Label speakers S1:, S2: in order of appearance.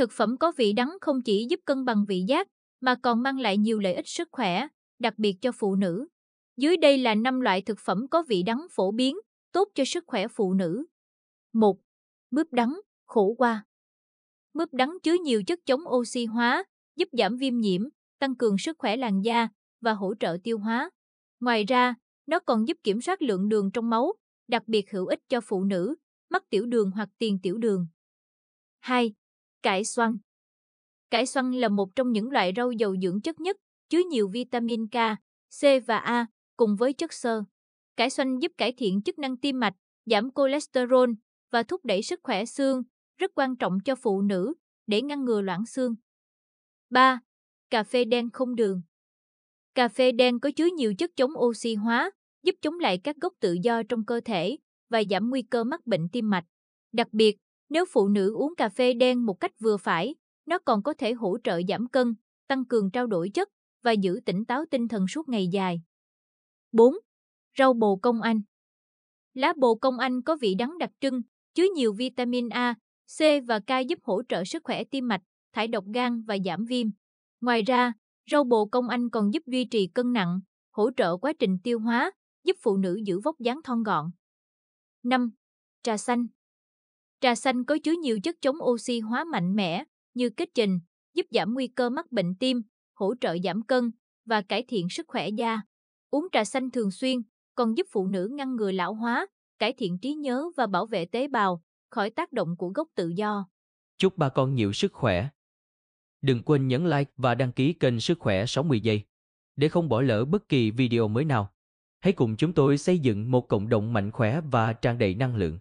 S1: Thực phẩm có vị đắng không chỉ giúp cân bằng vị giác, mà còn mang lại nhiều lợi ích sức khỏe, đặc biệt cho phụ nữ. Dưới đây là 5 loại thực phẩm có vị đắng phổ biến, tốt cho sức khỏe phụ nữ. 1. Mướp đắng, khổ qua. Mướp đắng chứa nhiều chất chống oxy hóa, giúp giảm viêm nhiễm, tăng cường sức khỏe làn da và hỗ trợ tiêu hóa. Ngoài ra, nó còn giúp kiểm soát lượng đường trong máu, đặc biệt hữu ích cho phụ nữ, mắc tiểu đường hoặc tiền tiểu đường. 2. Cải xoăn Cải xoăn là một trong những loại rau giàu dưỡng chất nhất, chứa nhiều vitamin K, C và A, cùng với chất xơ. Cải xoăn giúp cải thiện chức năng tim mạch, giảm cholesterol và thúc đẩy sức khỏe xương, rất quan trọng cho phụ nữ để ngăn ngừa loãng xương. 3. Cà phê đen không đường Cà phê đen có chứa nhiều chất chống oxy hóa, giúp chống lại các gốc tự do trong cơ thể và giảm nguy cơ mắc bệnh tim mạch. Đặc biệt, nếu phụ nữ uống cà phê đen một cách vừa phải, nó còn có thể hỗ trợ giảm cân, tăng cường trao đổi chất và giữ tỉnh táo tinh thần suốt ngày dài. 4. Rau bồ công anh Lá bồ công anh có vị đắng đặc trưng, chứa nhiều vitamin A, C và K giúp hỗ trợ sức khỏe tim mạch, thải độc gan và giảm viêm. Ngoài ra, rau bồ công anh còn giúp duy trì cân nặng, hỗ trợ quá trình tiêu hóa, giúp phụ nữ giữ vóc dáng thon gọn. 5. Trà xanh Trà xanh có chứa nhiều chất chống oxy hóa mạnh mẽ như kết trình, giúp giảm nguy cơ mắc bệnh tim, hỗ trợ giảm cân và cải thiện sức khỏe da. Uống trà xanh thường xuyên còn giúp phụ nữ ngăn ngừa lão hóa, cải thiện trí nhớ và bảo vệ tế bào khỏi tác động của gốc tự do.
S2: Chúc bà con nhiều sức khỏe. Đừng quên nhấn like và đăng ký kênh Sức khỏe 60 giây để không bỏ lỡ bất kỳ video mới nào. Hãy cùng chúng tôi xây dựng một cộng đồng mạnh khỏe và tràn đầy năng lượng.